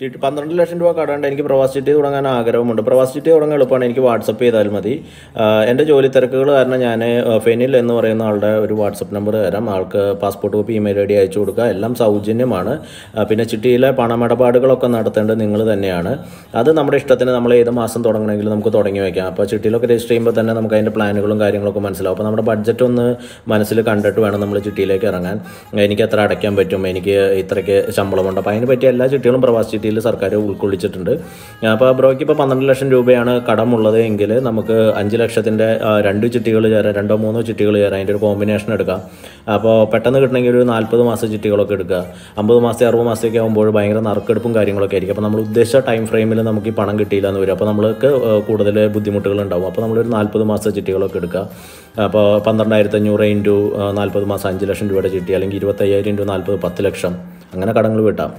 ചീട്ട് പന്ത്രണ്ട് ലക്ഷം രൂപ കടമുണ്ട് എനിക്ക് പ്രവാസി ചിട്ടി തുടങ്ങാൻ ആഗ്രഹമുണ്ട് പ്രവാസി ചിട്ടി തുടങ്ങാൻ എളുപ്പമാണ് എനിക്ക് വാട്സപ്പ് ചെയ്താൽ മതി എൻ്റെ ജോലി തിരക്കുകൾ കാരണം ഞാൻ ഫെനിൽ എന്ന് പറയുന്ന ആളുടെ ഒരു വാട്സപ്പ് നമ്പർ തരാം ആൾക്ക് passport copy email I D അയച്ചു കൊടുക്കുക എല്ലാം സൗജന്യമാണ് പിന്നെ ചിട്ടിയിലെ പണമിടപാടുകളൊക്കെ നടത്തേണ്ടത് നിങ്ങൾ തന്നെയാണ് അത് നമ്മുടെ ഇഷ്ടത്തിന് നമ്മൾ ഏത് മാസം തുടങ്ങണമെങ്കിലും നമുക്ക് തുടങ്ങി വയ്ക്കാം അപ്പോൾ ചിട്ടിയിലൊക്കെ രജിസ്റ്റർ ചെയ്യുമ്പോൾ തന്നെ നമുക്ക് അതിൻ്റെ പ്ലാനുകളും കാര്യങ്ങളൊക്കെ മനസ്സിലാവും അപ്പോൾ നമ്മുടെ ബഡ്ജറ്റ് ഒന്ന് മനസ്സിൽ കണ്ടിട്ട് വേണം നമ്മൾ ചിട്ടിയിലേക്ക് ഇറങ്ങാൻ എനിക്ക് അത്ര അടയ്ക്കാൻ പറ്റും എനിക്ക് ഇത്രയ്ക്ക് ശമ്പളമുണ്ട് അപ്പോൾ അതിനെ പറ്റിയ എല്ലാ ചിട്ടികളും പ്രവാസ് ചിട്ടിയിൽ സർക്കാർ ഉൾക്കൊള്ളിച്ചിട്ടുണ്ട് അപ്പോൾ ബ്രോയ്ക്ക് ഇപ്പോൾ പന്ത്രണ്ട് ലക്ഷം രൂപയാണ് കടമുള്ളത് എങ്കിൽ നമുക്ക് അഞ്ച് ലക്ഷത്തിൻ്റെ രണ്ട് ചിട്ടികൾ ചേരാം രണ്ടോ മൂന്നോ ചിട്ടികൾ ചേരാം അതിൻ്റെ ഒരു കോമ്പിനേഷൻ എടുക്കാം അപ്പോൾ പെട്ടെന്ന് കിട്ടണമെങ്കിൽ ഒരു നാൽപ്പത് മാസ ചിട്ടികളൊക്കെ എടുക്കുക അമ്പത് മാസത്തെ അറുപത് മാസത്തേക്ക് ആകുമ്പോൾ ഭയങ്കര നറുക്കെടുപ്പും കാര്യങ്ങളൊക്കെ ആയിരിക്കും അപ്പോൾ നമ്മൾ ഉദ്ദേശിച്ച ടൈം ഫ്രെയിമിൽ നമുക്ക് ഈ പണം കിട്ടിയില്ല എന്ന് വരും അപ്പോൾ നമ്മൾക്ക് കൂടുതൽ ബുദ്ധിമുട്ടുകൾ ഉണ്ടാവും അപ്പോൾ നമ്മളൊരു നാൽപ്പത് മാസ ചിട്ടികളൊക്കെ എടുക്കുക അപ്പോൾ പന്ത്രണ്ടായിരത്തി അഞ്ഞൂറ് ഇൻറ്റു നാൽപ്പത് മാസം അഞ്ച് ലക്ഷം രൂപയുടെ ചിട്ടി അല്ലെങ്കിൽ ഇരുപത്തയ്യായിരം ഇൻറ്റു നാൽപ്പത് പത്ത് ലക്ഷം അങ്ങനെ കടങ്ങൾ വിട്ടാം